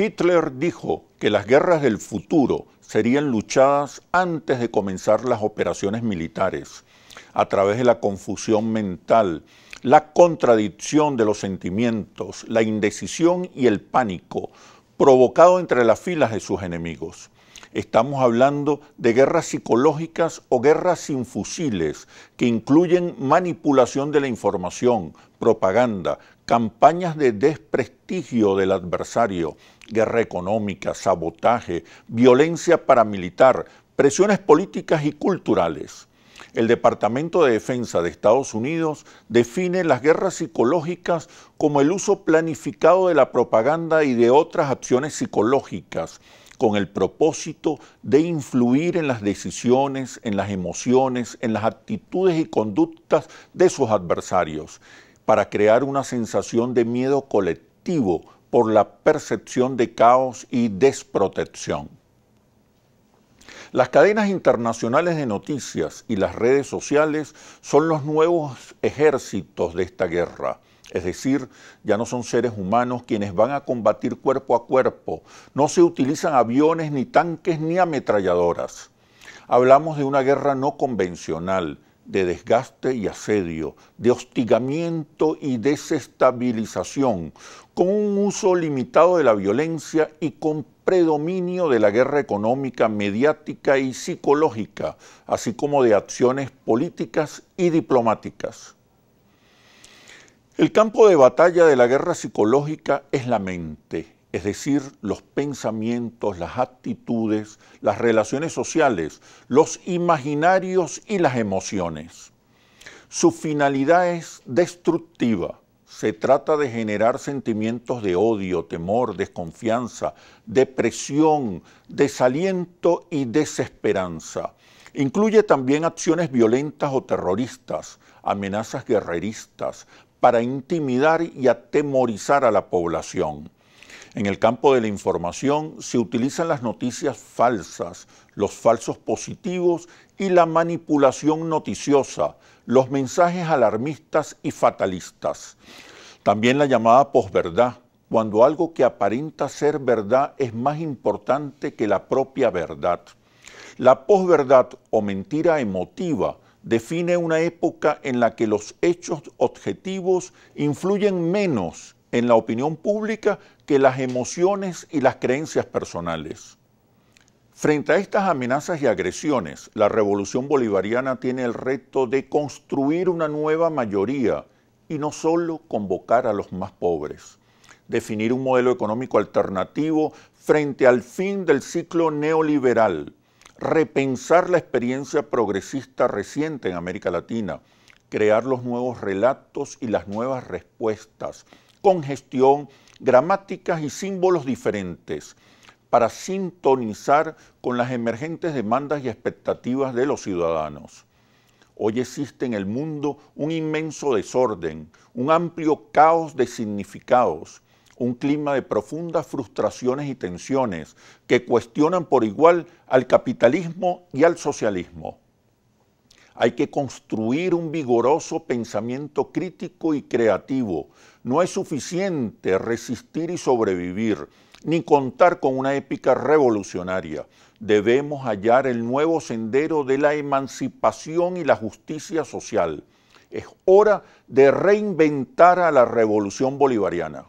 Hitler dijo que las guerras del futuro serían luchadas antes de comenzar las operaciones militares, a través de la confusión mental, la contradicción de los sentimientos, la indecisión y el pánico provocado entre las filas de sus enemigos. Estamos hablando de guerras psicológicas o guerras sin fusiles, que incluyen manipulación de la información, propaganda, campañas de desprestigio del adversario, guerra económica, sabotaje, violencia paramilitar, presiones políticas y culturales. El Departamento de Defensa de Estados Unidos define las guerras psicológicas como el uso planificado de la propaganda y de otras acciones psicológicas con el propósito de influir en las decisiones, en las emociones, en las actitudes y conductas de sus adversarios, para crear una sensación de miedo colectivo por la percepción de caos y desprotección. Las cadenas internacionales de noticias y las redes sociales son los nuevos ejércitos de esta guerra. Es decir, ya no son seres humanos quienes van a combatir cuerpo a cuerpo. No se utilizan aviones, ni tanques, ni ametralladoras. Hablamos de una guerra no convencional, de desgaste y asedio, de hostigamiento y desestabilización, con un uso limitado de la violencia y con predominio de la guerra económica, mediática y psicológica, así como de acciones políticas y diplomáticas. El campo de batalla de la guerra psicológica es la mente, es decir, los pensamientos, las actitudes, las relaciones sociales, los imaginarios y las emociones. Su finalidad es destructiva. Se trata de generar sentimientos de odio, temor, desconfianza, depresión, desaliento y desesperanza. Incluye también acciones violentas o terroristas, amenazas guerreristas, para intimidar y atemorizar a la población. En el campo de la información se utilizan las noticias falsas, los falsos positivos y la manipulación noticiosa, los mensajes alarmistas y fatalistas. También la llamada posverdad, cuando algo que aparenta ser verdad es más importante que la propia verdad. La posverdad o mentira emotiva define una época en la que los hechos objetivos influyen menos en la opinión pública que las emociones y las creencias personales. Frente a estas amenazas y agresiones, la revolución bolivariana tiene el reto de construir una nueva mayoría y no solo convocar a los más pobres. Definir un modelo económico alternativo frente al fin del ciclo neoliberal repensar la experiencia progresista reciente en América Latina, crear los nuevos relatos y las nuevas respuestas, con gestión, gramáticas y símbolos diferentes, para sintonizar con las emergentes demandas y expectativas de los ciudadanos. Hoy existe en el mundo un inmenso desorden, un amplio caos de significados, un clima de profundas frustraciones y tensiones que cuestionan por igual al capitalismo y al socialismo. Hay que construir un vigoroso pensamiento crítico y creativo. No es suficiente resistir y sobrevivir, ni contar con una épica revolucionaria. Debemos hallar el nuevo sendero de la emancipación y la justicia social. Es hora de reinventar a la revolución bolivariana.